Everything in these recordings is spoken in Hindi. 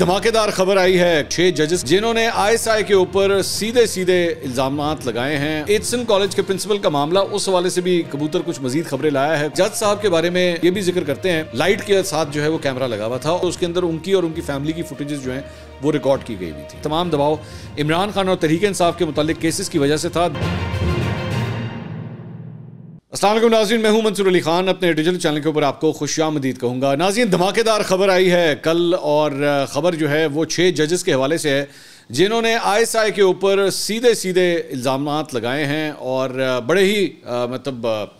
धमाकेदार खबर आई है छह जजेस जिन्होंने आईएसआई के ऊपर सीधे सीधे इल्जाम लगाए हैं एडसन कॉलेज के प्रिंसिपल का मामला उस हवाले से भी कबूतर कुछ मजीद खबरें लाया है जज साहब के बारे में ये भी जिक्र करते हैं लाइट के साथ जो है वो कैमरा लगा हुआ था उसके अंदर उनकी और उनकी फैमिली की फुटेजेस जो है वो रिकॉर्ड की गई हुई थी तमाम दबाव इमरान खान और तरीके इंसाफ के मुतालिक केसेस की वजह से था असलम नाजीन मैं हूं मंसूर अली खान अपने डिजिटल चैनल के ऊपर आपको खुश मदीद कहूँगा नाजीन धमाकेदार खबर आई है कल और ख़बर जो है वो छः जजेस के हवाले से है जिन्होंने आई एस आई के ऊपर सीधे सीधे इल्ज़ाम लगाए हैं और बड़े ही आ, मतलब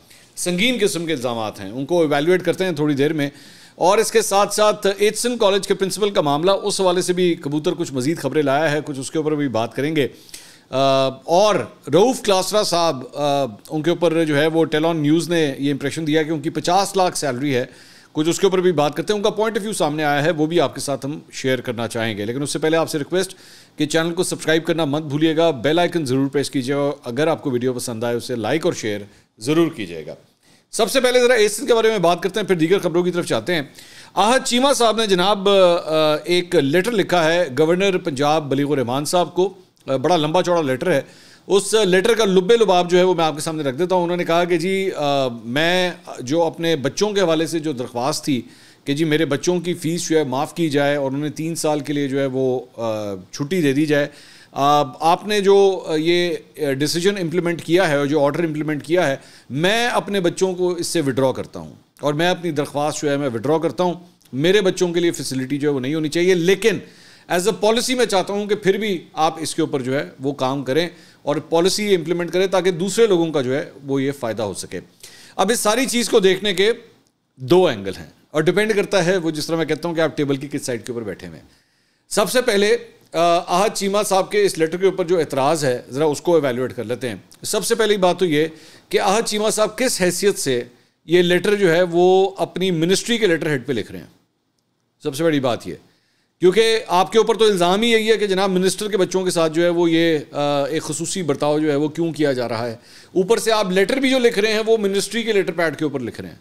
संगीन किस्म के इल्ज़ाम हैं उनको एवेलुएट करते हैं थोड़ी देर में और इसके साथ साथ एचसन कॉलेज के प्रिंसिपल का मामला उस हवाले से भी कबूतर कुछ मजीद खबरें लाया है कुछ उसके ऊपर भी बात करेंगे और रऊफ़ क्लासरा साहब उनके ऊपर जो है वो टेलॉन न्यूज़ ने ये इंप्रेशन दिया कि उनकी पचास लाख सैलरी है कुछ उसके ऊपर भी बात करते हैं उनका पॉइंट ऑफ व्यू सामने आया है वो भी आपके साथ हम शेयर करना चाहेंगे लेकिन उससे पहले आपसे रिक्वेस्ट कि चैनल को सब्सक्राइब करना मत भूलिएगा बेल आइकन ज़रूर प्रेस कीजिएगा अगर आपको वीडियो पसंद आए उसे लाइक और शेयर ज़रूर कीजिएगा सबसे पहले ज़रा एसिन के बारे में बात करते हैं फिर दीगर खबरों की तरफ जाते हैं आह चीमा साहब ने जनाब एक लेटर लिखा है गवर्नर पंजाब बलीगुर रहमान साहब को बड़ा लंबा चौड़ा लेटर है उस लेटर का लुबे लुबाब जो है वो मैं आपके सामने रख देता हूँ उन्होंने कहा कि जी आ, मैं जो अपने बच्चों के हवाले से जो दरख्वास्त थी कि जी मेरे बच्चों की फ़ीस जो है माफ़ की जाए और उन्हें तीन साल के लिए जो है वो छुट्टी दे दी जाए आप, आपने जो ये डिसीजन इम्प्लीमेंट किया है और जो ऑर्डर इम्प्लीमेंट किया है मैं अपने बच्चों को इससे विड्रॉ करता हूँ और मैं अपनी दरख्वास्त जो है मैं विड्रॉ करता हूँ मेरे बच्चों के लिए फैसिलिटी जो है वो नहीं होनी चाहिए लेकिन एज अ पॉलिसी मैं चाहता हूँ कि फिर भी आप इसके ऊपर जो है वो काम करें और पॉलिसी इंप्लीमेंट करें ताकि दूसरे लोगों का जो है वो ये फ़ायदा हो सके अब इस सारी चीज़ को देखने के दो एंगल हैं और डिपेंड करता है वो जिस तरह मैं कहता हूँ कि आप टेबल की किस साइड के ऊपर बैठे हुए हैं सबसे पहले आहद चीमा साहब के इस लेटर के ऊपर जो एतराज़ है ज़रा उसको एवेलुएट कर लेते हैं सबसे पहली बात तो ये कि आहद चीमा साहब किस हैसियत से ये लेटर जो है वो अपनी मिनिस्ट्री के लेटर हेड पर लिख रहे हैं सबसे बड़ी बात ये क्योंकि आपके ऊपर तो इल्ज़ाम ही यही है कि जनाब मिनिस्टर के बच्चों के साथ जो है वो ये एक खसूसी बर्ताव जो है वो क्यों किया जा रहा है ऊपर से आप लेटर भी जो लिख रहे हैं वो मिनिस्ट्री के लेटर पैड के ऊपर लिख रहे हैं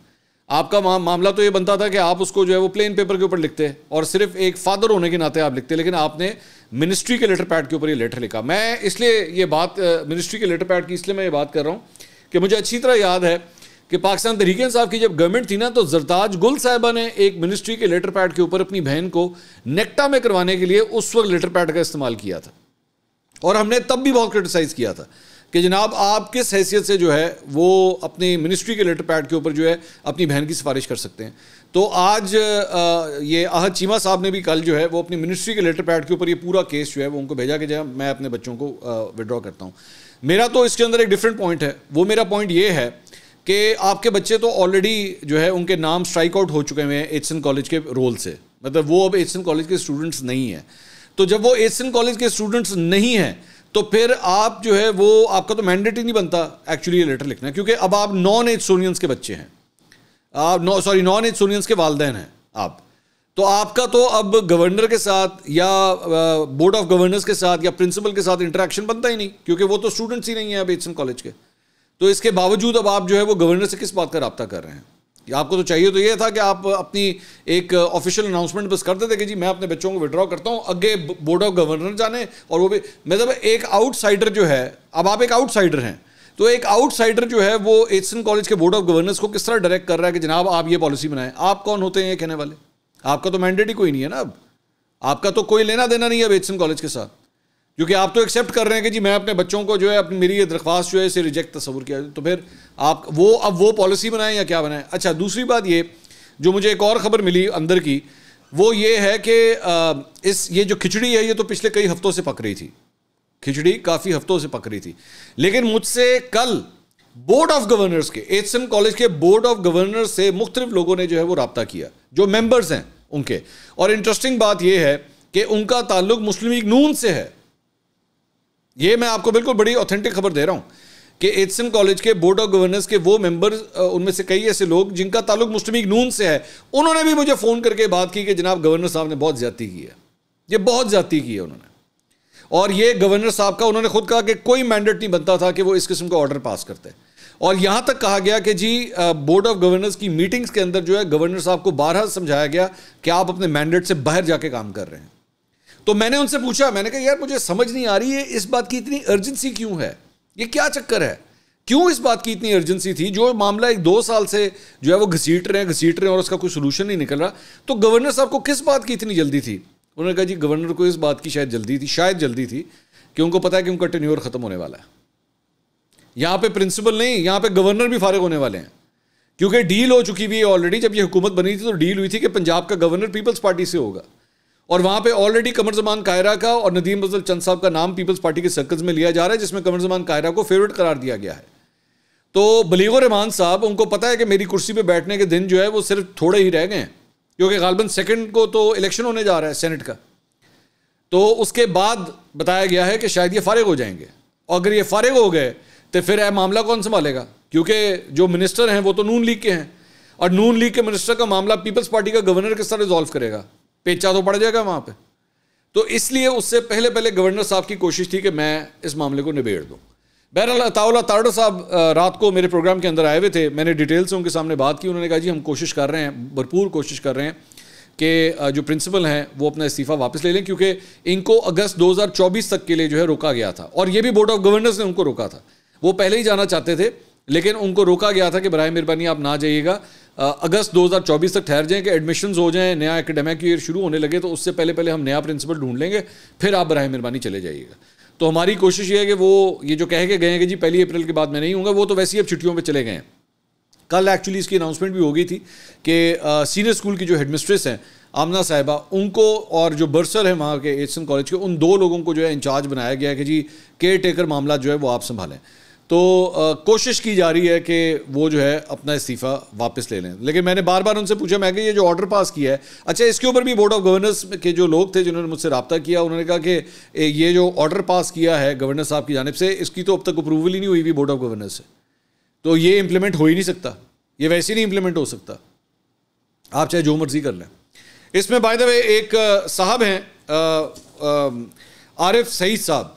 आपका मा, मामला तो ये बनता था कि आप उसको जो है वो प्लेन पेपर के ऊपर लिखते और सिर्फ एक फादर होने के नाते आप लिखते लेकिन आपने मिनिस्ट्री के लेटर पैड के ऊपर ये लेटर लिखा मैं इसलिए ये बात मिनिस्ट्री के लेटर पैड की इसलिए मैं ये बात कर रहा हूँ कि मुझे अच्छी तरह याद है कि पाकिस्तान तहरीक इंसाफ की जब गवर्नमेंट थी ना तो जरताज गुल साहिबा ने एक मिनिस्ट्री के लेटर पैड के ऊपर अपनी बहन को नेक्टा में करवाने के लिए उस वक्त लेटर पैड का इस्तेमाल किया था और हमने तब भी बहुत क्रिटिसाइज़ किया था कि जनाब आप किस हैसियत से जो है वो अपनी मिनिस्ट्री के लेटर पैड के ऊपर जो है अपनी बहन की सिफारिश कर सकते हैं तो आज ये अहद चीमा साहब ने भी कल जो है वो अपनी मिनिस्ट्री के लेटर पैड के ऊपर ये पूरा केस जो है वो उनको भेजा कि जहाँ मैं अपने बच्चों को विड्रॉ करता हूँ मेरा तो इसके अंदर एक डिफरेंट पॉइंट है वो मेरा पॉइंट ये है कि आपके बच्चे तो ऑलरेडी जो है उनके नाम स्ट्राइक आउट हो चुके हैं एडसन कॉलेज के रोल से मतलब वो अब एडसन कॉलेज के स्टूडेंट्स नहीं हैं तो जब वो एडसन कॉलेज के स्टूडेंट्स नहीं हैं तो फिर आप जो है वो आपका तो मैंडेट ही नहीं बनता एक्चुअली ये लेटर लिखना क्योंकि अब आप नॉन एज सोनियंस के बच्चे हैं आप नॉ सॉरी नॉन एज सोनियंस के वालदेन हैं आप तो आपका तो अब गवर्नर के साथ या बोर्ड ऑफ गवर्नर्स के साथ या प्रिंसिपल के साथ इंटरेक्शन बनता ही नहीं क्योंकि वो तो स्टूडेंट्स ही नहीं है अब एडसन कॉलेज के तो इसके बावजूद अब आप जो है वो गवर्नर से किस बात का रबता कर रहे हैं आपको तो चाहिए तो ये था कि आप अपनी एक ऑफिशियल अनाउंसमेंट बस कर देते कि जी मैं अपने बच्चों को विड्रॉ करता हूँ अगे बोर्ड ऑफ गवर्नर जाने और वो भी मतलब एक आउटसाइडर जो है अब आप एक आउटसाइडर हैं तो एक आउटसाइडर जो है वो एसन कॉलेज के बोर्ड ऑफ गवर्नर्स को किस तरह डायरेक्ट कर रहा है कि जनाब आप ये पॉलिसी बनाएं आप कौन होते हैं ये कहने वाले आपका तो मैंडेट ही कोई नहीं है ना अब आपका तो कोई लेना देना नहीं है अब एसन कॉलेज के साथ क्योंकि आप तो एक्सेप्ट कर रहे हैं कि जी मैं अपने बच्चों को जो है अपनी मेरी ये दरख्वास्त जो है इसे रिजेक्ट तस्वूर किया तो फिर आप वो अब वो पॉलिसी बनाएं या क्या बनाएं अच्छा दूसरी बात ये जो मुझे एक और ख़बर मिली अंदर की वो ये है कि इस ये जो खिचड़ी है ये तो पिछले कई हफ्तों से पक रही थी खिचड़ी काफ़ी हफ्तों से पक रही थी लेकिन मुझसे कल बोर्ड ऑफ गवर्नर्स के एच कॉलेज के बोर्ड ऑफ गवर्नर्स से मुख्तलिफ लोगों ने जो है वो रबता किया जो मेम्बर्स हैं उनके और इंटरेस्टिंग बात यह है कि उनका ताल्लुक मुस्लिम लीग नून से है ये मैं आपको बिल्कुल बड़ी ऑथेंटिक खबर दे रहा हूँ कि एथसम कॉलेज के बोर्ड ऑफ गवर्नर्स के वो मेंबर उनमें से कई ऐसे लोग जिनका ताल्लुक मुस्लिम नून से है उन्होंने भी मुझे फ़ोन करके बात की कि जनाब गवर्नर साहब ने बहुत ज़्यादा की है ये बहुत ज़्यादा की है उन्होंने और ये गवर्नर साहब का उन्होंने खुद कहा कि कोई मैंडेट नहीं बनता था कि वो इस किस्म का ऑर्डर पास करते और यहाँ तक कहा गया कि जी बोर्ड ऑफ गवर्नर्स की मीटिंग्स के अंदर जो है गवर्नर साहब को बारह समझाया गया कि आप अपने मैंडेट से बाहर जाके काम कर रहे हैं तो मैंने उनसे पूछा मैंने कहा यार मुझे समझ नहीं आ रही है इस बात की इतनी अर्जेंसी क्यों है ये क्या चक्कर है क्यों इस बात की इतनी अर्जेंसी थी जो मामला एक दो साल से जो है वो घसीट रहे हैं घसीट रहे हैं और उसका कोई सोल्यूशन नहीं निकल रहा तो गवर्नर साहब को किस बात की इतनी जल्दी थी उन्होंने कहा जी गवर्नर को इस बात की शायद जल्दी थी शायद जल्दी थी कि उनको पता है कि उनका टेन्योर ख़त्म होने वाला है यहाँ पे प्रिंसिपल नहीं यहाँ पे गवर्नर भी फारिग होने वाले हैं क्योंकि डील हो चुकी हुई है ऑलरेडी जब ये हुकूमत बनी थी तो डील हुई थी कि पंजाब का गवर्नर पीपल्स पार्टी से होगा और वहां पे ऑलरेडी कमर जमान कायरा का और नदीम अफजल चंद साहब का नाम पीपल्स पार्टी के सर्कल्स में लिया जा रहा है जिसमें कमर जमान कायरा को फेवरेट करार दिया गया है तो बलीगो रहमान साहब उनको पता है कि मेरी कुर्सी पे बैठने के दिन जो है वो सिर्फ थोड़े ही रह गए हैं क्योंकि गालबन सेकंड को तो इलेक्शन होने जा रहा है सेनेट का तो उसके बाद बताया गया है कि शायद ये फारिग हो जाएंगे और अगर ये फारिग हो गए तो फिर यह मामला कौन संभालेगा क्योंकि जो मिनिस्टर हैं वो तो नून लीग के हैं और नून लीग के मिनिस्टर का मामला पीपल्स पार्टी का गवर्नर किस तरह रिजॉल्व करेगा पेचा तो पड़ जाएगा वहां पे तो इसलिए उससे पहले पहले गवर्नर साहब की कोशिश थी कि मैं इस मामले को निबेड़ दूँ बहरहाल अताउला ताड़ो साहब रात को मेरे प्रोग्राम के अंदर आए हुए थे मैंने डिटेल से उनके सामने बात की उन्होंने कहा जी हम कोशिश कर रहे हैं भरपूर कोशिश कर रहे हैं कि जो प्रिंसिपल हैं वो अपना इस्तीफ़ा वापस ले लें क्योंकि इनको अगस्त 2024 तक के लिए जो है रोका गया था और ये भी बोर्ड ऑफ गवर्नर्स ने उनको रोका था वो पहले ही जाना चाहते थे लेकिन उनको रोका गया था कि बरए मेहरबानी आप ना जाइएगा अगस्त 2024 तक ठहर जाएं कि एडमिशन हो जाएं नया एकेडमिक ईयर शुरू होने लगे तो उससे पहले पहले हम नया प्रिंसिपल ढूंढ लेंगे फिर आप बरह मेहरबानी चले जाइएगा तो हमारी कोशिश ये है कि वो ये जो कह के गए हैं कि जी पहली अप्रैल के बाद मैं नहीं हूँ वो तो वैसे ही अब छुट्टियों पर चले गए हैं कल एक्चुअली इसकी अनाउंसमेंट भी हो गई थी कि सीनियर स्कूल की जो हेडमिस्ट्रेस हैं आमना साहिबा उनको और जो बर्सर हैं वहाँ के एडसन कॉलेज के उन दो लोगों को जो है इंचार्ज बनाया गया है कि जी केयर टेकर मामला जो है वो आप संभालें तो आ, कोशिश की जा रही है कि वो जो है अपना इस्तीफ़ा वापस ले लें लेकिन मैंने बार बार उनसे पूछा मैं कि ये जो ऑर्डर पास किया है अच्छा इसके ऊपर भी बोर्ड ऑफ गवर्नर्स के जो लोग थे जिन्होंने मुझसे रबता किया उन्होंने कहा कि ये जो ऑर्डर पास किया है गवर्नर साहब की जानब से इसकी तो अब तक अप्रूवल ही नहीं हुई हुई बोर्ड ऑफ गवर्नर से तो ये इम्प्लीमेंट हो ही नहीं सकता ये वैसे ही नहीं इम्प्लीमेंट हो सकता आप चाहे जो मर्ज़ी कर लें इसमें बाय द वे एक साहब हैं आरिफ सईद साहब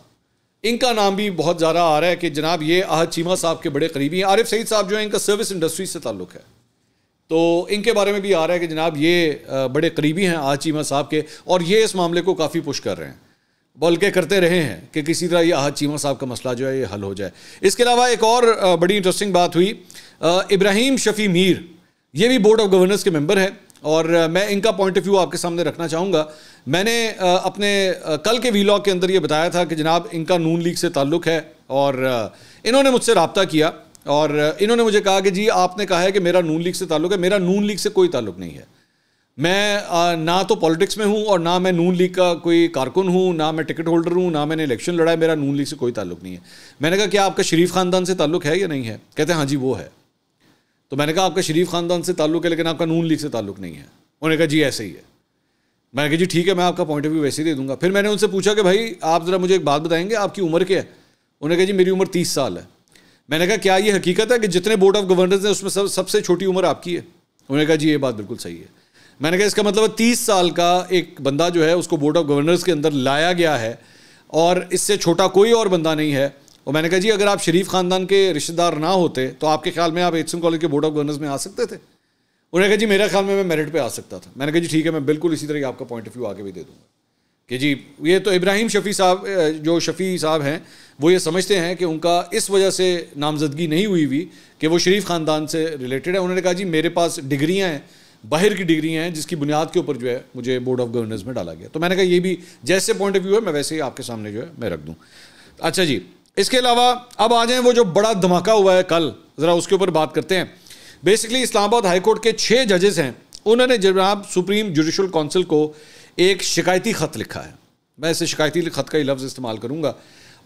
इनका नाम भी बहुत ज़्यादा आ रहा है कि जनाब ये अहद चीमा साहब के बड़े करीबी हैं आरिफ सईद साहब जो हैं इनका सर्विस इंडस्ट्री से ताल्लुक़ है तो इनके बारे में भी आ रहा है कि जनाब ये बड़े करीबी हैं अहद चीमा साहब के और ये इस मामले को काफ़ी पुश कर रहे हैं बल्कि करते रहे हैं कि किसी तरह ये अहद चीमा साहब का मसला जो है ये हल हो जाए इसके अलावा एक और बड़ी इंटरेस्टिंग बात हुई इब्राहिम शफी मीर ये भी बोर्ड ऑफ गवर्नर्स के मेम्बर हैं और मैं इनका पॉइंट ऑफ व्यू आपके सामने रखना चाहूँगा मैंने अपने कल के वीलॉग के अंदर ये बताया था कि जनाब इनका नून लीग से ताल्लुक़ है और इन्होंने मुझसे रबता किया और इन्होंने मुझे कहा कि जी आपने कहा है कि मेरा नून लीग से ताल्लुक़ है मेरा नून लीग से कोई ताल्लुक़ नहीं है मैं ना तो पॉलिटिक्स में हूँ और ना मैं नून लीग का कोई कारकुन हूँ ना मैं टिकट होल्डर हूँ ना मैंने इलेक्शन लड़ा है मेरा नून लीग से कोई ताल्लुक नहीं है मैंने कहा क्या आपका शरीफ ख़ानदान से ताल्लुक है या नहीं है कहते हैं हाँ जी वो है तो मैंने कहा आपका शरीफ ख़ानदान से ताल्लुक है लेकिन आपका नून लीग से ताल्लुक नहीं है उन्होंने कहा जी ऐसे ही है मैंने कहा जी ठीक है मैं आपका पॉइंट ऑफ व्यू वैसे ही दे दूंगा फिर मैंने उनसे पूछा कि भाई आप ज़रा मुझे एक बात बताएंगे आपकी उम्र क्या है उन्होंने कहा जी मेरी उम्र तीस साल है मैंने कहा क्या ये हकीकत है कि जितने बोर्ड ऑफ गवर्नर्स हैं उसमें सब सबसे छोटी उम्र आपकी है उन्होंने कहा जी ये बात बिल्कुल सही है मैंने कहा इसका मतलब तीस साल का एक बंदा जो है उसको बोर्ड ऑफ गवर्नर्स के अंदर लाया गया है और इससे छोटा कोई और बंदा नहीं है और मैंने कहा जी अगर आप शरीफ ख़ानदान के रिश्तेदार ना होते तो आपके ख्याल में आप एच कॉलेज के बोर्ड ऑफ गवर्नर्स में आ सकते थे उन्होंने कहा जी मेरे ख्याल में मैं मेरिट पे आ सकता था मैंने कहा जी ठीक है मैं बिल्कुल इसी तरह की आपका पॉइंट ऑफ व्यू आगे भी दे दूंगा कि जी ये तो इब्राहिम शफ़ी साहब जो शफ़ी साहब हैं वो ये समझते हैं कि उनका इस वजह से नामजदगी नहीं हुई हुई कि वो शरीफ ख़ानदान से रिलेटेड है उन्होंने कहा जी मेरे पास डिग्रियाँ हैं बाहर की डिग्रियाँ हैं जिसकी बुनियाद के ऊपर जो है मुझे बोर्ड ऑफ गवर्नर्स में डाला गया तो मैंने कहा ये भी जैसे पॉइंट ऑफ व्यू है मैं वैसे ही आपके सामने जो है मैं रख दूँ अच्छा जी इसके अलावा अब आ जाएँ वो जो बड़ा धमाका हुआ है कल ज़रा उसके ऊपर बात करते हैं बेसिकली इस्लामाबाद हाईकोर्ट के छः जजेस हैं उन्होंने जनाब सुप्रीम जुडिशल काउंसिल को एक शिकायती ख़त लिखा है मैं इसे शिकायती ख़त का ही लफ्ज़ इस्तेमाल करूँगा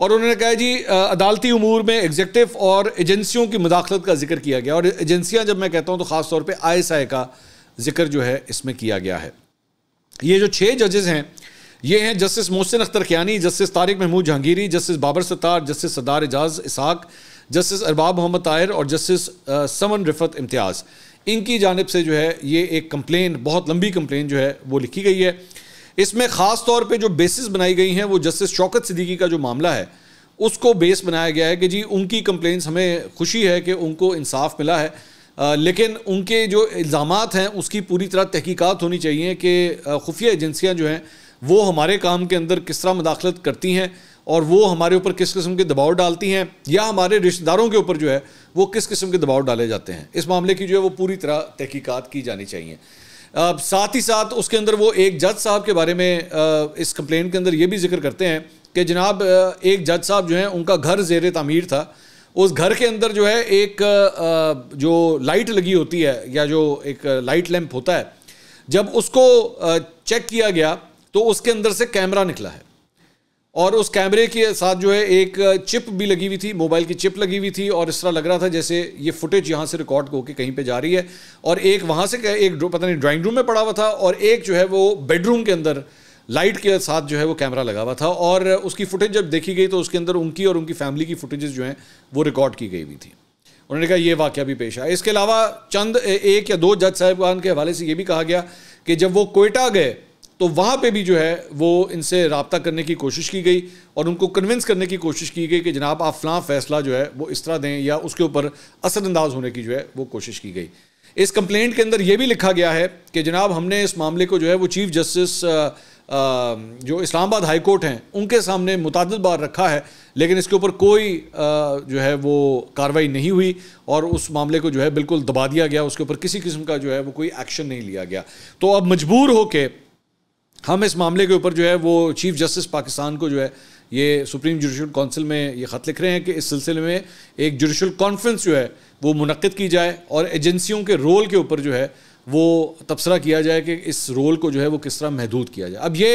और उन्होंने कहा जी अदालती अमूर में एग्जेक्टिव और एजेंसियों की मुदाखलत का जिक्र किया गया और एजेंसियाँ जब मैं कहता हूँ तो ख़ास तौर पर आई एस आई का जिक्र जो है इसमें किया गया है ये जो छः जजेज़ हैं ये हैं justice Mohsin Akhtar Kayani justice Tariq Mahmood Jahangiri justice Babar Sattar justice Sardar Ejaz Ishaq justice Arbab Mohammad Tahir और जस्टिस समन रिफत इम्तियाज़ इनकी जानब से जो है ये एक कंप्लेन बहुत लंबी कंप्लेन जो है वो लिखी गई है इसमें ख़ास तौर पर जो बेसिस बनाई गई हैं वो जस्टिस शौकत सिद्दीकी का जो मामला है उसको बेस बनाया गया है कि जी उनकी कम्प्लेंस हमें खुशी है कि उनको इंसाफ मिला है आ, लेकिन उनके जो इल्ज़ाम हैं उसकी पूरी तरह तहकीक़ात होनी चाहिए कि खुफिया एजेंसियाँ जो हैं वो हमारे काम के अंदर किस तरह मदाखलत करती हैं और वो हमारे ऊपर किस किस्म के दबाव डालती हैं या हमारे रिश्तेदारों के ऊपर जो है वो किस किस्म के दबाव डाले जाते हैं इस मामले की जो है वो पूरी तरह तहकीकत की जानी चाहिए अब साथ ही साथ उसके अंदर वो एक जज साहब के बारे में इस कंप्लेंट के अंदर ये भी जिक्र करते हैं कि जनाब एक जज साहब जो हैं उनका घर जेर तमीर था उस घर के अंदर जो है एक जो लाइट लगी होती है या जो एक लाइट लैंप होता है जब उसको चेक किया गया तो उसके अंदर से कैमरा निकला है और उस कैमरे के साथ जो है एक चिप भी लगी हुई थी मोबाइल की चिप लगी हुई थी और इस तरह लग रहा था जैसे ये फुटेज यहाँ से रिकॉर्ड होकर कहीं पे जा रही है और एक वहाँ से एक पता नहीं ड्राइंग रूम में पड़ा हुआ था और एक जो है वो बेडरूम के अंदर लाइट के साथ जो है वो कैमरा लगा हुआ था और उसकी फुटेज जब देखी गई तो उसके अंदर उनकी और उनकी फैमिली की फुटेज जो हैं वो रिकॉर्ड की गई हुई थी उन्होंने कहा यह वाक्य भी पेश आया इसके अलावा चंद एक या दो जज साहिबान के हवाले से ये भी कहा गया कि जब वो कोयटा गए तो वहाँ पे भी जो है वो इनसे रबता करने की कोशिश की गई और उनको कन्विंस करने की कोशिश की गई कि जनाब आप फ़लाँ फैसला जो है वो इस तरह दें या उसके ऊपर असरअंदाज होने की जो है वो कोशिश की गई इस कंप्लेंट के अंदर ये भी लिखा गया है कि जनाब हमने इस मामले को जो है वो चीफ जस्टिस जो इस्लामाबाद हाई कोर्ट हैं उनके सामने मुतद बार रखा है लेकिन इसके ऊपर कोई जो है वो कार्रवाई नहीं हुई और उस मामले को जो है बिल्कुल दबा दिया गया उसके ऊपर किसी किस्म का जो है वो कोई एक्शन नहीं लिया गया तो अब मजबूर हो के हम इस मामले के ऊपर जो है वो चीफ जस्टिस पाकिस्तान को जो है ये सुप्रीम जुडिशल काउंसिल में ये ख़त लिख रहे हैं कि इस सिलसिले में एक जुडिशल कॉन्फ्रेंस जो है वो मुनद की जाए और एजेंसियों के रोल के ऊपर जो है वो तबसरा किया जाए कि इस रोल को जो है वो किस तरह महदूद किया जाए अब ये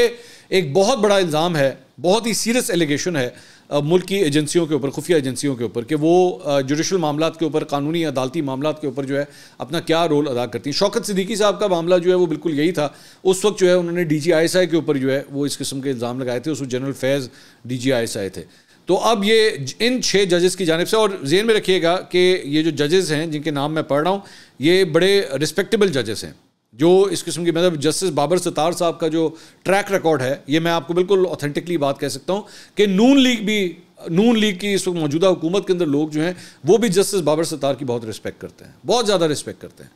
एक बहुत बड़ा इल्ज़ाम है बहुत ही सीरियस एलिगेशन है मुल्क की एजेंसियों के ऊपर खुफिया एजेंसियों के ऊपर कि वो जुडिशल मामला के ऊपर कानूनी अदालती मामला के ऊपर जो है अपना क्या रोल अदा करती हैं शौकत सिद्दीकी साहब का मामला जो है वो बिल्कुल यही था उस वक्त जो है उन्होंने डी जी आई एस आई के ऊपर जो है वो इस किस्म के इल्ज़ाम लगाए थे उस general Faiz D G I S I थे तो अब ये इन छः जजेस की जानब से और जेन में रखिएगा कि ये जो जजेस हैं जिनके नाम मैं पढ़ रहा हूँ ये बड़े रिस्पेक्टेबल जजेस हैं जो इस किस्म की मतलब जस्टिस बाबर सतार साहब का जो ट्रैक रिकॉर्ड है ये मैं आपको बिल्कुल ऑथेंटिकली बात कह सकता हूँ कि नून लीग भी नून लीग की इस वक्त मौजूदा हुकूमत के अंदर लोग जो हैं वो भी जस्टिस बाबर सतार की बहुत रिस्पेक्ट करते हैं बहुत ज़्यादा रिस्पेक्ट करते हैं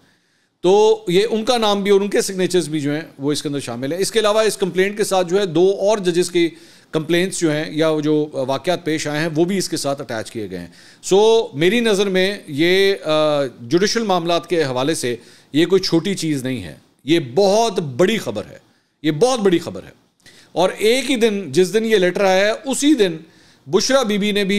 तो ये उनका नाम भी और उनके सिग्नेचर्स भी जो हैं वो इसके अंदर शामिल है इसके अलावा इस कंप्लेंट के साथ जो है दो और जजेस की कंप्लेंट्स जो हैं या जो वाक़ पेश आए हैं वो भी इसके साथ अटैच किए गए हैं सो मेरी नज़र में ये जुडिशल मामला के हवाले से ये कोई छोटी चीज़ नहीं है ये बहुत बड़ी खबर है ये बहुत बड़ी खबर है और एक ही दिन जिस दिन ये लेटर आया है उसी दिन बुशरा बीबी ने भी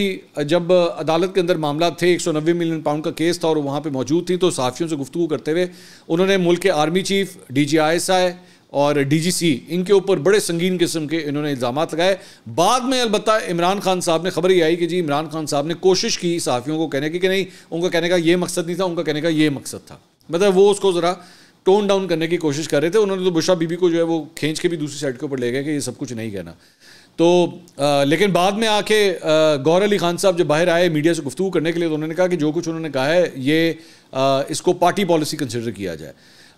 जब अदालत के अंदर मामला थे एक मिलियन पाउंड का केस था और वहाँ पर मौजूद थी तो सहाफ़ियों से गुफ्तु करते हुए उन्होंने मुल्क के army chief D G I S I और डीजीसी इनके ऊपर बड़े संगीन किस्म के इन्होंने इल्ज़ाम लगाए बाद में अलबत् इमरान खान साहब ने खबर ही आई कि जी इमरान खान साहब ने कोशिश की सहाफ़ियों को कहने की कि नहीं उनका कहने का ये मकसद नहीं था उनका कहने का ये मकसद था मतलब वो उसको ज़रा टोन डाउन करने की कोशिश कर रहे थे उन्होंने तो बुशा बीबी को जो है वो खींच के भी दूसरी साइड के ऊपर ले गए कि ये सब कुछ नहीं कहना तो आ, लेकिन बाद में आके गौर अली खान साहब जब बाहर आए मीडिया से गुफ्तु करने के लिए तो उन्होंने कहा कि जो कुछ उन्होंने कहा है ये आ, इसको पार्टी पॉलिसी कंसिडर किया जाए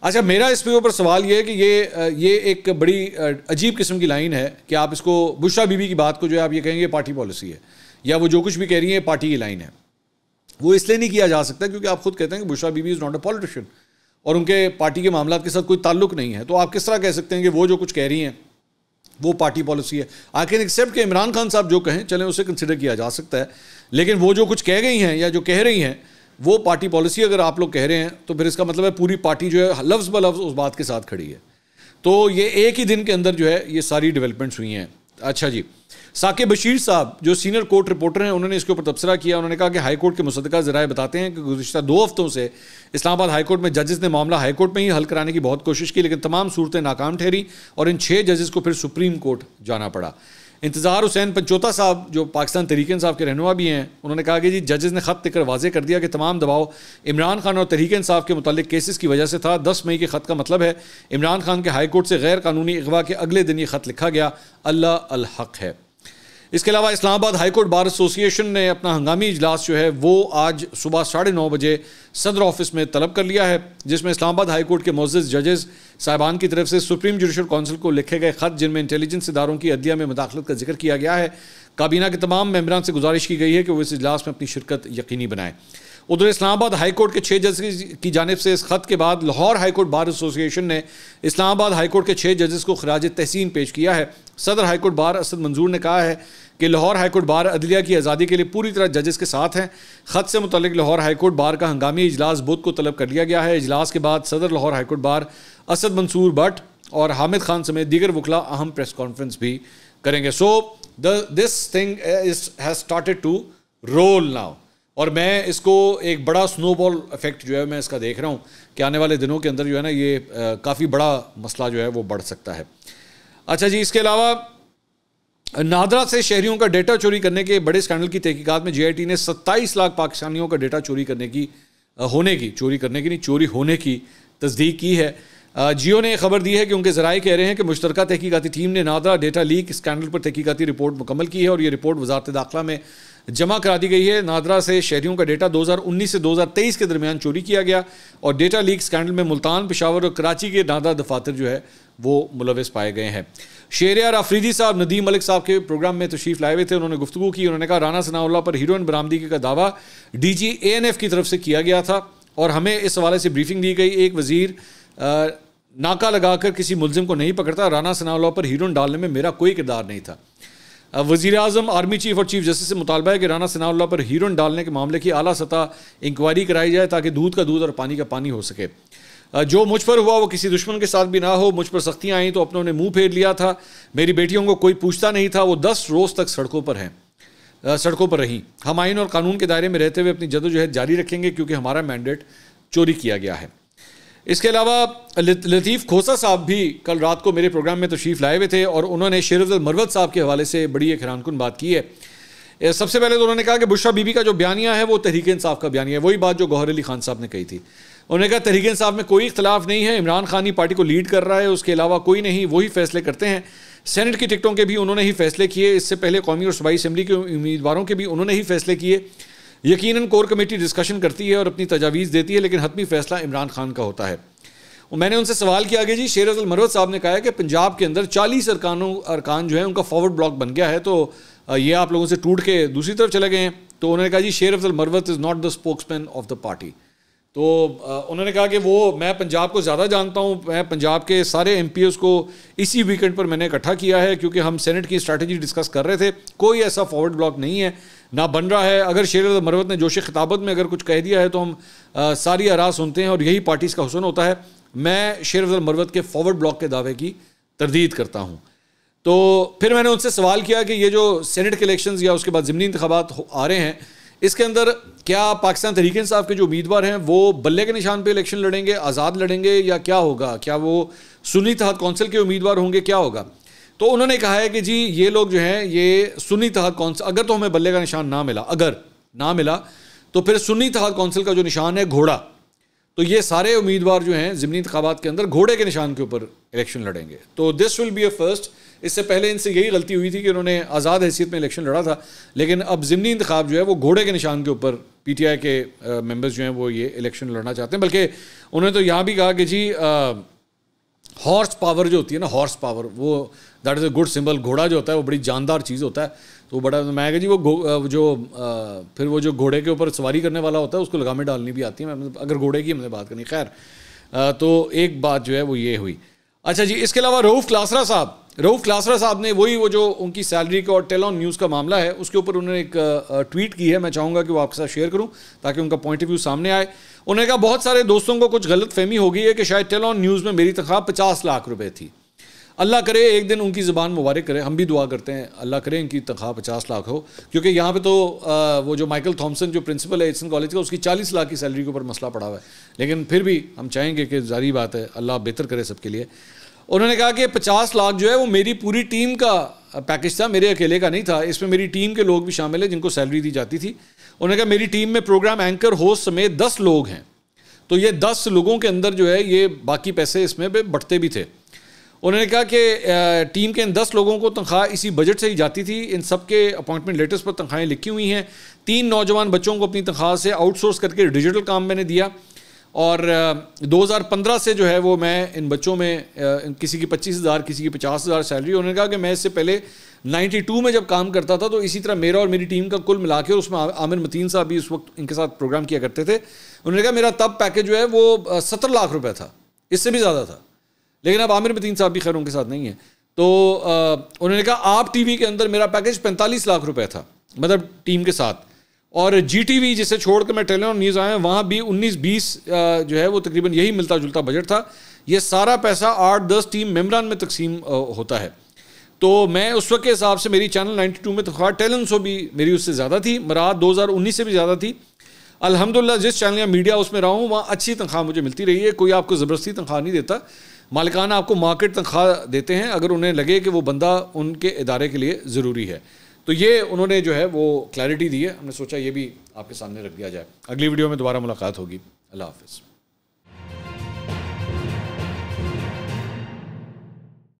अच्छा मेरा इस ऊपर सवाल ये है कि ये ये एक बड़ी अजीब किस्म की लाइन है कि आप इसको बुशा बीबी की बात को जो है आप ये कहेंगे पार्टी पॉलिसी है या वो जो कुछ भी कह रही है पार्टी की लाइन है वो इसलिए नहीं किया जा सकता क्योंकि आप खुद कहते हैं कि Bushra Bibi is not a politician और उनके पार्टी के मामला के साथ कोई ताल्लुक नहीं है तो आप किस तरह कह सकते हैं कि वो जो कुछ कह रही हैं वो पार्टी पॉलिसी है आई कैन एक्सेप्ट कि इमरान खान साहब जो कहें चलें उसे कंसिडर किया जा सकता है लेकिन वो जो कुछ कह गई हैं या जो कह रही हैं वो पार्टी पॉलिसी अगर आप लोग कह रहे हैं तो फिर इसका मतलब है पूरी पार्टी जो है लफ्ज़ ब लफ्ज़ उस बात के साथ खड़ी है तो ये एक ही दिन के अंदर जो है ये सारी डेवलपमेंट्स हुई हैं अच्छा जी साके बशीर साहब जो सीनियर कोर्ट रिपोर्टर हैं उन्होंने इसके ऊपर तबसरा किया उन्होंने कहा कि हाईकोर्ट के मुसदा ज़राए बताते हैं कि गुजशत दो हफ्तों से इस्लामाबाद हाईकोर्ट में जजेस ने मामला हाईकोर्ट में ही हल कराने की बहुत कोशिश की लेकिन तमाम सूरतें नाकाम ठहरी और इन छः जजेस को फिर सुप्रीम कोर्ट जाना पड़ा इंतज़ार हुसैन पंचोता साहब जो पाकिस्तान तरीकन साहब के रहनुमा भी हैं उन्होंने कहा कि जी जजेस ने ख़त देकर वाजे कर दिया कि तमाम दबाव इमरान खान और तरीकन साहब के मतलब केसेस की वजह से था दस मई के ख़त का मतलब है इमरान खान के हाईकोर्ट से गैर कानूनी अगवा के अगले दिन ये ख़त लिखा गया अल्लाह अलहक है इसके अलावा इस्लामाबाद हाईकोर्ट बार एसोसिएशन ने अपना हंगामी इजलास जो है वो आज सुबह साढ़े नौ बजे सदर ऑफिस में तलब कर लिया है जिसमें इस्लामाबाद हाईकोर्ट के मोजिज जजेस साहिबान की तरफ से सुप्रीम जुडिशल काउंसिल को लिखे गए खत जिनमें इंटेलिजेंस इदारों की अदिया में मुदाखलत का जिक्र किया गया है काबीना के तमाम मेम्बरान से गुजारिश की गई है कि वो इस इजलास में अपनी शिरकत यकीनी बनाएं उधर इस्लामाबाद हाईकोर्ट के छः जजेस की जानब से इस खत के बाद लाहौर हाईकोर्ट बार एसोसिएशन ने इस्लामाबाद हाईकोर्ट के छः जजेस को खराज तहसीन पेश किया है सदर हाईकोर्ट बार असद मंजूर ने कहा है कि लाहौर हाईकोर्ट बार अदलिया की आज़ादी के लिए पूरी तरह जजेस के साथ हैं खत से मुतलिक लाहौर हाईकोर्ट बार का हंगामी इजलास बुद्ध को तलब कर लिया गया है इजलास के बाद सदर लाहौर हाईकोर्ट बार असद मंसूर भट और हामिद खान समेत दीगर वकला अहम प्रेस कॉन्फ्रेंस भी करेंगे so this thing is has started to roll now और मैं इसको एक बड़ा स्नोबॉल इफेक्ट जो है मैं इसका देख रहा हूँ कि आने वाले दिनों के अंदर जो है ना ये काफ़ी बड़ा मसला जो है वो बढ़ सकता है अच्छा जी इसके अलावा नादरा से शहरियों का डेटा चोरी करने के बड़े स्कैंडल की तहकीकत में जेआईटी ने 27 लाख पाकिस्तानियों का डेटा चोरी करने की होने की चोरी करने की नहीं चोरी होने की तस्दीक की है जियो ने खबर दी है कि उनके जराए कह रहे हैं कि मुश्तर तहकीकती टीम ने नादरा डेटा लीक स्कैंडल पर तहकीकती रिपोर्ट मुकम्मल की है और ये रिपोर्ट वजारत दाखिला में जमा करा दी गई है नादरा से शहरियों का डेटा 2019 से 2023 के दरमियान चोरी किया गया और डेटा लीक स्कैंडल में मुल्तान पिशावर और कराची के नादरा दफातर जो है वो मुलविस पाए गए हैं शेरियार आफरीदी साहब नदीम मलिक साहब के प्रोग्राम में तशरीफ लाए हुए थे उन्होंने गुफ्तु की उन्होंने कहा राना सनाउल्ला पर हीरोइन बरामदगी का दावा डी जी एन एफ की तरफ से किया गया था और हमें इस हवाले से ब्रीफिंग दी गई एक वजीर नाका लगाकर किसी मुलजिम को नहीं पकड़ता राना सनाउल्ला पर हीरोइन डालने में मेरा कोई किरदार नहीं था वजीर अजम आर्मी चीफ और चीफ जस्टिस से मुतालबा है कि राना सनाउल्ला पर हीरोइन डालने के मामले की अला सतह इंक्वायरी कराई जाए ताकि दूध का दूध और पानी का पानी हो सके जो मुझ पर हुआ वो किसी दुश्मन के साथ भी ना हो मुझ पर सख्तियाँ आई तो अपनों ने मुंह फेर लिया था मेरी बेटियों को कोई पूछता नहीं था वो दस रोज़ तक सड़कों पर हैं सड़कों पर रहीं हम आइन और कानून के दायरे में रहते हुए अपनी जदोजहद जारी रखेंगे क्योंकि हमारा मैंडेट चोरी किया गया है इसके अलावा लतीफ़ खोसा साहब भी कल रात को मेरे प्रोग्राम में तशरीफ़ लाए हुए थे और उन्होंने शेरफल मरवत साहब के हवाले से बड़ी एक हैरानकुन बात की है सबसे पहले तो उन्होंने कहा कि बुशरा बीबी का जो बयानिया है वो तहरीक इंसाफ का बयानिया है वही बात जो गौहर अली खान साहब ने कही थी उन्होंने कहा तहरीक इंसाफ में कोई इख्तलाफ नहीं है इमरान खान ही पार्टी को लीड कर रहा है उसके अलावा कोई नहीं वही फैसले करते हैं सेनेट की टिकटों के भी उन्होंने ही फैसले किए इससे पहले कौमी और सूबाई असम्बली के उम्मीदवारों के भी उन्होंने ही फैसले किए यकीनन कोर कमेटी डिस्कशन करती है और अपनी तजावीज़ देती है लेकिन हतमी फैसला इमरान खान का होता है मैंने उनसे सवाल किया गया जी शेर अजल मरवत साहब ने कहा है कि पंजाब के अंदर चालीस अरकानों अरकान जो है उनका फॉरवर्ड ब्लॉक बन गया है तो ये आप लोगों से टूट के दूसरी तरफ चले गए हैं तो उन्होंने कहा जी Sher Afzal Marwat is not the spokesman of the party तो उन्होंने कहा कि वो मैं पंजाब को ज़्यादा जानता हूँ मैं पंजाब के सारे एम को इसी वीकेंड पर मैंने इकट्ठा किया है क्योंकि हम सेनेट की स्ट्रैटेजी डिस्कस कर रहे थे कोई ऐसा फॉरवर्ड ब्लॉक नहीं है ना बन रहा है अगर शेर मरवत ने जोश खिताबत में अगर कुछ कह दिया है तो हम आ, सारी आरा सुनते हैं और यही पार्टीज़ का हुसन होता है मैं शेर मरवत के फॉरवर्ड ब्लॉक के दावे की तरदीद करता हूँ तो फिर मैंने उनसे सवाल किया कि ये जो सेनेट के इलेक्शन या उसके बाद ज़मनी इंतबात आ रहे हैं इसके अंदर क्या पाकिस्तान तहरीक इंसाफ के जो उम्मीदवार हैं वो बल्ले के निशान पे इलेक्शन लड़ेंगे आज़ाद लड़ेंगे या क्या होगा क्या वो सुनी तहत कौंसिल के उम्मीदवार होंगे क्या होगा तो उन्होंने कहा है कि जी ये लोग जो हैं ये सुन्नी तहत कौंसिल अगर तो हमें बल्ले का निशान ना मिला अगर ना मिला तो फिर सुनी तहत कौंसिल का जो निशान है घोड़ा तो ये सारे उम्मीदवार जो हैं ज़मनी इंतबात के अंदर घोड़े के निशान के ऊपर इलेक्शन लड़ेंगे तो this will be a first इससे पहले इनसे यही गलती हुई थी कि उन्होंने आज़ाद हैसियत में इलेक्शन लड़ा था लेकिन अब ज़मनी इंतबाब जो है वो घोड़े के निशान के ऊपर पी टी आई के मेम्बर्स जो हैं वो ये इलेक्शन लड़ना चाहते हैं बल्कि उन्होंने तो यहाँ भी कहा कि जी हॉर्स पावर जो होती है ना हॉर्स पावर वो that is a good symbol घोड़ा जो होता है वो बड़ी जानदार चीज़ होता है तो बड़ा मैं कहा जी वो जो आ, फिर वो जो घोड़े के ऊपर सवारी करने वाला होता है उसको लगामें डालनी भी आती है मैं अगर घोड़े की हमने बात करनी खैर तो एक बात जो है वो ये हुई अच्छा जी इसके अलावा रऊफ़ क्लासरा साहब रऊफ़ क्लासरा साहब ने वही वो जो उनकी सैलरी का और टेलॉन न्यूज़ का मामला है उसके ऊपर उन्होंने एक ट्वीट की है मैं चाहूँगा कि वो आपके साथ शेयर करूँ ताकि उनका पॉइंट ऑफ व्यू सामने आए उन्होंने कहा बहुत सारे दोस्तों को कुछ गलत फहमी हो गई है कि शायद टेलॉन न्यूज़ में मेरी तनख्वाह पचास लाख रुपये थी अल्लाह करे एक दिन उनकी ज़बान मुबारक करे हम भी दुआ करते हैं अल्लाह करे इनकी तनख्वाह पचास लाख हो क्योंकि यहाँ पे तो आ, वो जो माइकल थॉमसन जो प्रिंसिपल है एसन कॉलेज का उसकी चालीस लाख की सैलरी के ऊपर मसला पड़ा हुआ है लेकिन फिर भी हम चाहेंगे कि जारी बात है अल्लाह बेहतर करे सबके लिए उन्होंने कहा कि पचास लाख जो है वो मेरी पूरी टीम का पैकेज था मेरे अकेले का नहीं था इसमें मेरी टीम के लोग भी शामिल हैं जिनको सैलरी दी जाती थी उन्होंने कहा मेरी टीम में प्रोग्राम एंकर होस्ट समेत दस लोग हैं तो ये दस लोगों के अंदर जो है ये बाकी पैसे इसमें पे बढ़ते भी थे उन्होंने कहा कि टीम के इन दस लोगों को तनख्वाह इसी बजट से ही जाती थी इन सब के अपॉइंटमेंट लेटर्स पर तनख्वाहें लिखी हुई हैं तीन नौजवान बच्चों को अपनी तनख्वाह से आउटसोर्स करके डिजिटल काम मैंने दिया और 2015 से जो है वो मैं इन बच्चों में किसी की पच्चीस हज़ार किसी की पचास हज़ार सैलरी उन्होंने कहा कि मैं इससे पहले 92 में जब काम करता था तो इसी तरह मेरा और मेरी टीम का कुल मिला के उसमें आमिर मतीन साहब भी उस वक्त इनके साथ प्रोग्राम किया करते थे उन्होंने कहा मेरा तब पैकेज जो है वो सत्तर लाख रुपये था इससे भी ज़्यादा था लेकिन अब आमिर मदीन साहब भी खैर उनके साथ नहीं है तो उन्होंने कहा आप टीवी के अंदर मेरा पैकेज पैंतालीस लाख रुपए था मतलब टीम के साथ और जी टी वी जिसे छोड़ कर मैं टेलीनॉन न्यूज़ आया वहाँ भी उन्नीस बीस जो है वो तकरीबन यही मिलता जुलता बजट था ये सारा पैसा आठ दस टीम मेम्बरान में तकसीम होता है तो मैं उस वक्त के हिसाब से मेरी चैनल टू में तनख्वाह तो टेलन सो भी मेरी उससे ज़्यादा थी हज़ार उन्नीस से भी ज़्यादा थी अलहमदिल्ला जिस चैनल या मीडिया उसमें रहा हूँ वहाँ अच्छी तनख्वाह मुझे मिलती रही है कोई आपको ज़बरदस्ती तनख्वाह नहीं देता मालिकाना आपको मार्केट तनख्वाह देते हैं अगर उन्हें लगे कि वो बंदा उनके इदारे के लिए ज़रूरी है तो ये उन्होंने जो है वो क्लैरिटी दी है हमने सोचा ये भी आपके सामने रख दिया जाए अगली वीडियो में दोबारा मुलाकात होगी अल्लाह हाफिज़